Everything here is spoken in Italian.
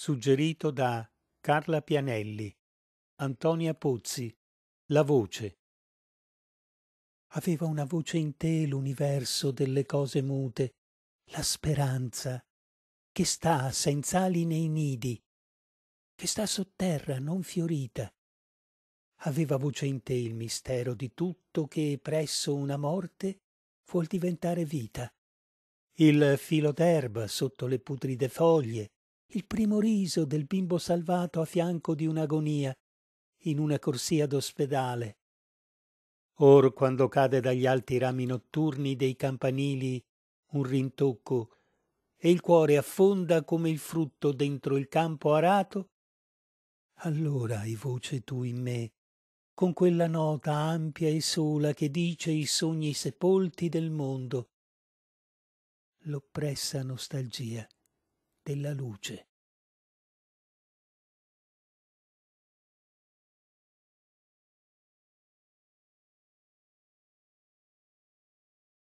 suggerito da Carla Pianelli, Antonia Pozzi, La Voce. Aveva una voce in te l'universo delle cose mute, la speranza, che sta senza ali nei nidi, che sta sotterra non fiorita. Aveva voce in te il mistero di tutto che presso una morte vuol diventare vita. Il filo d'erba sotto le putride foglie, il primo riso del bimbo salvato a fianco di un'agonia in una corsia d'ospedale. Or quando cade dagli alti rami notturni dei campanili un rintocco e il cuore affonda come il frutto dentro il campo arato, allora hai voce tu in me, con quella nota ampia e sola che dice i sogni sepolti del mondo, l'oppressa nostalgia della luce.